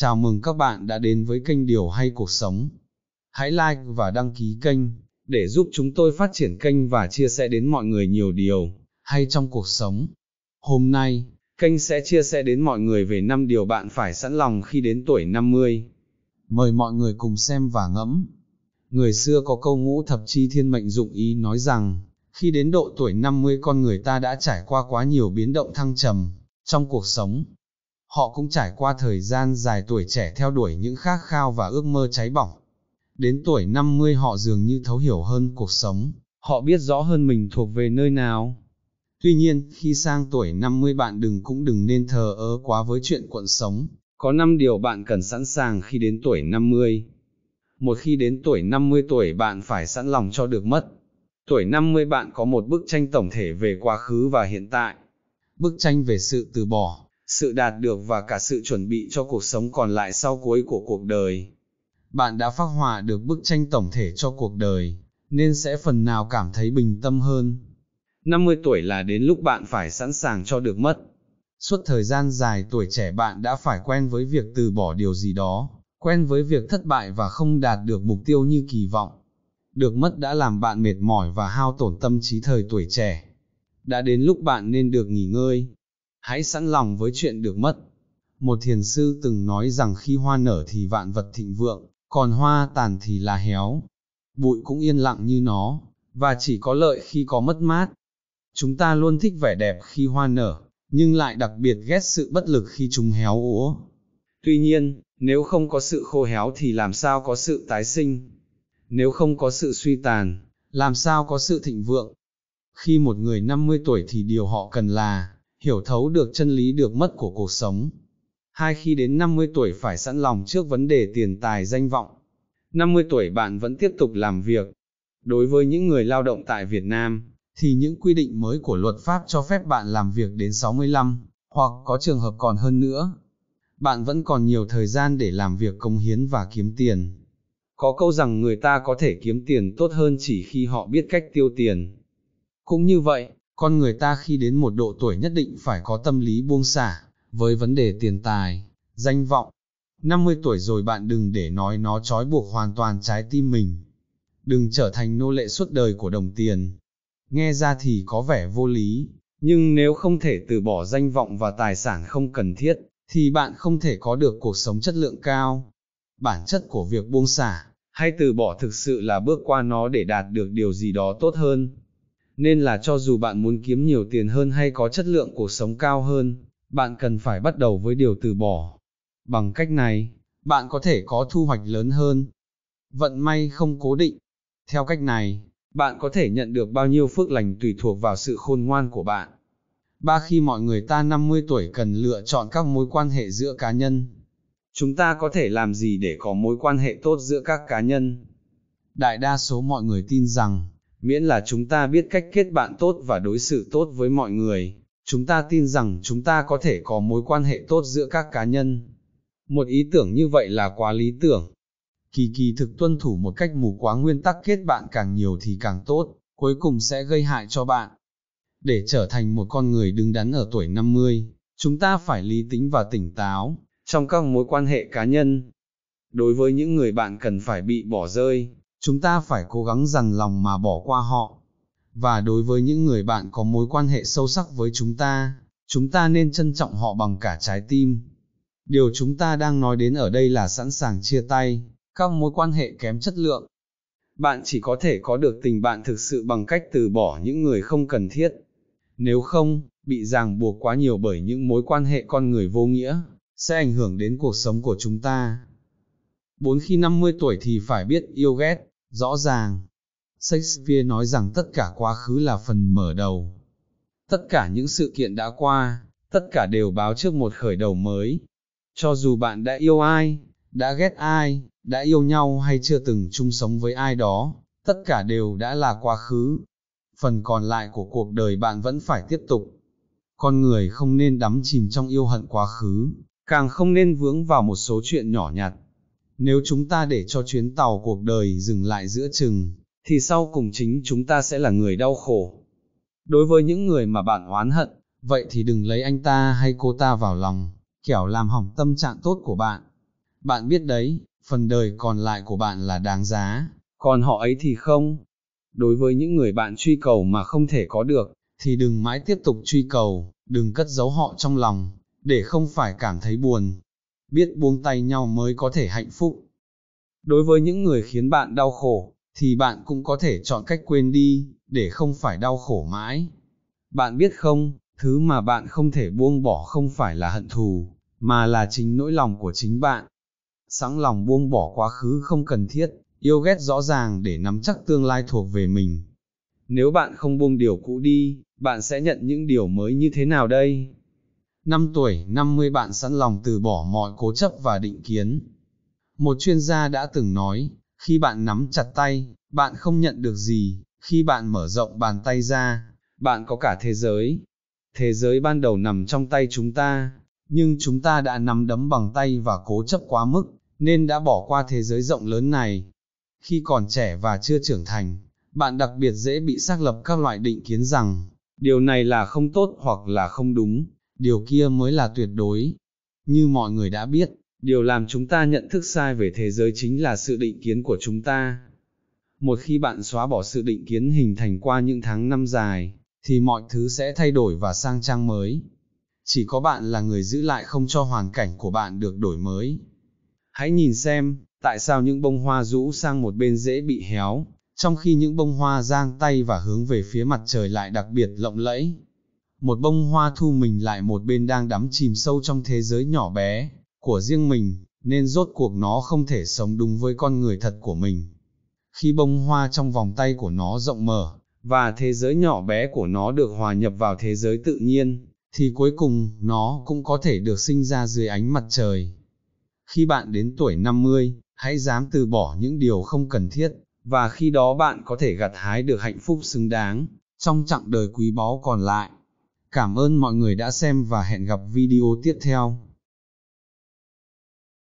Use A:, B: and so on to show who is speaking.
A: Chào mừng các bạn đã đến với kênh Điều hay Cuộc Sống. Hãy like và đăng ký kênh để giúp chúng tôi phát triển kênh và chia sẻ đến mọi người nhiều điều hay trong cuộc sống. Hôm nay, kênh sẽ chia sẻ đến mọi người về 5 điều bạn phải sẵn lòng khi đến tuổi 50. Mời mọi người cùng xem và ngẫm. Người xưa có câu ngũ thập chi thiên mệnh dụng ý nói rằng, khi đến độ tuổi 50 con người ta đã trải qua quá nhiều biến động thăng trầm trong cuộc sống, họ cũng trải qua thời gian dài tuổi trẻ theo đuổi những khát khao và ước mơ cháy bỏng. Đến tuổi 50 họ dường như thấu hiểu hơn cuộc sống, họ biết rõ hơn mình thuộc về nơi nào. Tuy nhiên, khi sang tuổi 50 bạn đừng cũng đừng nên thờ ơ quá với chuyện cuộc sống. Có 5 điều bạn cần sẵn sàng khi đến tuổi 50. Một khi đến tuổi 50 tuổi bạn phải sẵn lòng cho được mất. Tuổi 50 bạn có một bức tranh tổng thể về quá khứ và hiện tại. Bức tranh về sự từ bỏ, sự đạt được và cả sự chuẩn bị cho cuộc sống còn lại sau cuối của cuộc đời. Bạn đã phác họa được bức tranh tổng thể cho cuộc đời, nên sẽ phần nào cảm thấy bình tâm hơn. 50 tuổi là đến lúc bạn phải sẵn sàng cho được mất. Suốt thời gian dài tuổi trẻ bạn đã phải quen với việc từ bỏ điều gì đó, quen với việc thất bại và không đạt được mục tiêu như kỳ vọng. Được mất đã làm bạn mệt mỏi và hao tổn tâm trí thời tuổi trẻ. Đã đến lúc bạn nên được nghỉ ngơi, hãy sẵn lòng với chuyện được mất. Một thiền sư từng nói rằng khi hoa nở thì vạn vật thịnh vượng, còn hoa tàn thì là héo. Bụi cũng yên lặng như nó, và chỉ có lợi khi có mất mát. Chúng ta luôn thích vẻ đẹp khi hoa nở, nhưng lại đặc biệt ghét sự bất lực khi chúng héo úa. Tuy nhiên, nếu không có sự khô héo thì làm sao có sự tái sinh? Nếu không có sự suy tàn, làm sao có sự thịnh vượng? Khi một người 50 tuổi thì điều họ cần là hiểu thấu được chân lý được mất của cuộc sống. Hai khi đến 50 tuổi phải sẵn lòng trước vấn đề tiền tài danh vọng. 50 tuổi bạn vẫn tiếp tục làm việc. Đối với những người lao động tại Việt Nam, thì những quy định mới của luật pháp cho phép bạn làm việc đến 65, hoặc có trường hợp còn hơn nữa. Bạn vẫn còn nhiều thời gian để làm việc công hiến và kiếm tiền. Có câu rằng người ta có thể kiếm tiền tốt hơn chỉ khi họ biết cách tiêu tiền. Cũng như vậy, con người ta khi đến một độ tuổi nhất định phải có tâm lý buông xả, với vấn đề tiền tài, danh vọng. 50 tuổi rồi bạn đừng để nói nó trói buộc hoàn toàn trái tim mình. Đừng trở thành nô lệ suốt đời của đồng tiền. Nghe ra thì có vẻ vô lý, nhưng nếu không thể từ bỏ danh vọng và tài sản không cần thiết, thì bạn không thể có được cuộc sống chất lượng cao. Bản chất của việc buông xả, hay từ bỏ thực sự là bước qua nó để đạt được điều gì đó tốt hơn nên là cho dù bạn muốn kiếm nhiều tiền hơn hay có chất lượng cuộc sống cao hơn, bạn cần phải bắt đầu với điều từ bỏ. Bằng cách này, bạn có thể có thu hoạch lớn hơn. Vận may không cố định. Theo cách này, bạn có thể nhận được bao nhiêu phước lành tùy thuộc vào sự khôn ngoan của bạn. Ba khi mọi người ta 50 tuổi cần lựa chọn các mối quan hệ giữa cá nhân. Chúng ta có thể làm gì để có mối quan hệ tốt giữa các cá nhân? Đại đa số mọi người tin rằng miễn là chúng ta biết cách kết bạn tốt và đối xử tốt với mọi người, chúng ta tin rằng chúng ta có thể có mối quan hệ tốt giữa các cá nhân. Một ý tưởng như vậy là quá lý tưởng. Kỳ kỳ thực tuân thủ một cách mù quáng nguyên tắc kết bạn càng nhiều thì càng tốt, cuối cùng sẽ gây hại cho bạn. Để trở thành một con người đứng đắn ở tuổi 50, chúng ta phải lý tính và tỉnh táo trong các mối quan hệ cá nhân. Đối với những người bạn cần phải bị bỏ rơi, Chúng ta phải cố gắng dằn lòng mà bỏ qua họ. Và đối với những người bạn có mối quan hệ sâu sắc với chúng ta, chúng ta nên trân trọng họ bằng cả trái tim. Điều chúng ta đang nói đến ở đây là sẵn sàng chia tay, các mối quan hệ kém chất lượng. Bạn chỉ có thể có được tình bạn thực sự bằng cách từ bỏ những người không cần thiết. Nếu không, bị ràng buộc quá nhiều bởi những mối quan hệ con người vô nghĩa, sẽ ảnh hưởng đến cuộc sống của chúng ta. 4 khi 50 tuổi thì phải biết yêu ghét. Rõ ràng, Shakespeare nói rằng tất cả quá khứ là phần mở đầu. Tất cả những sự kiện đã qua, tất cả đều báo trước một khởi đầu mới. Cho dù bạn đã yêu ai, đã ghét ai, đã yêu nhau hay chưa từng chung sống với ai đó, tất cả đều đã là quá khứ. Phần còn lại của cuộc đời bạn vẫn phải tiếp tục. Con người không nên đắm chìm trong yêu hận quá khứ, càng không nên vướng vào một số chuyện nhỏ nhặt, nếu chúng ta để cho chuyến tàu cuộc đời dừng lại giữa chừng, thì sau cùng chính chúng ta sẽ là người đau khổ. Đối với những người mà bạn oán hận, vậy thì đừng lấy anh ta hay cô ta vào lòng, kẻo làm hỏng tâm trạng tốt của bạn. Bạn biết đấy, phần đời còn lại của bạn là đáng giá, còn họ ấy thì không. Đối với những người bạn truy cầu mà không thể có được, thì đừng mãi tiếp tục truy cầu, đừng cất giấu họ trong lòng, để không phải cảm thấy buồn, biết buông tay nhau mới có thể hạnh phúc. Đối với những người khiến bạn đau khổ, thì bạn cũng có thể chọn cách quên đi, để không phải đau khổ mãi. Bạn biết không, thứ mà bạn không thể buông bỏ không phải là hận thù, mà là chính nỗi lòng của chính bạn. Sẵn lòng buông bỏ quá khứ không cần thiết, yêu ghét rõ ràng để nắm chắc tương lai thuộc về mình. Nếu bạn không buông điều cũ đi, bạn sẽ nhận những điều mới như thế nào đây? Năm tuổi, 50 bạn sẵn lòng từ bỏ mọi cố chấp và định kiến. Một chuyên gia đã từng nói, khi bạn nắm chặt tay, bạn không nhận được gì, khi bạn mở rộng bàn tay ra, bạn có cả thế giới. Thế giới ban đầu nằm trong tay chúng ta, nhưng chúng ta đã nắm đấm bằng tay và cố chấp quá mức, nên đã bỏ qua thế giới rộng lớn này. Khi còn trẻ và chưa trưởng thành, bạn đặc biệt dễ bị xác lập các loại định kiến rằng, điều này là không tốt hoặc là không đúng, điều kia mới là tuyệt đối. Như mọi người đã biết, điều làm chúng ta nhận thức sai về thế giới chính là sự định kiến của chúng ta. Một khi bạn xóa bỏ sự định kiến hình thành qua những tháng năm dài, thì mọi thứ sẽ thay đổi và sang trang mới. Chỉ có bạn là người giữ lại không cho hoàn cảnh của bạn được đổi mới. Hãy nhìn xem, tại sao những bông hoa rũ sang một bên dễ bị héo, trong khi những bông hoa giang tay và hướng về phía mặt trời lại đặc biệt lộng lẫy một bông hoa thu mình lại một bên đang đắm chìm sâu trong thế giới nhỏ bé, của riêng mình, nên rốt cuộc nó không thể sống đúng với con người thật của mình. Khi bông hoa trong vòng tay của nó rộng mở, và thế giới nhỏ bé của nó được hòa nhập vào thế giới tự nhiên, thì cuối cùng nó cũng có thể được sinh ra dưới ánh mặt trời. Khi bạn đến tuổi 50, hãy dám từ bỏ những điều không cần thiết, và khi đó bạn có thể gặt hái được hạnh phúc xứng đáng trong chặng đời quý báu còn lại. Cảm ơn mọi người đã xem và hẹn gặp video tiếp theo.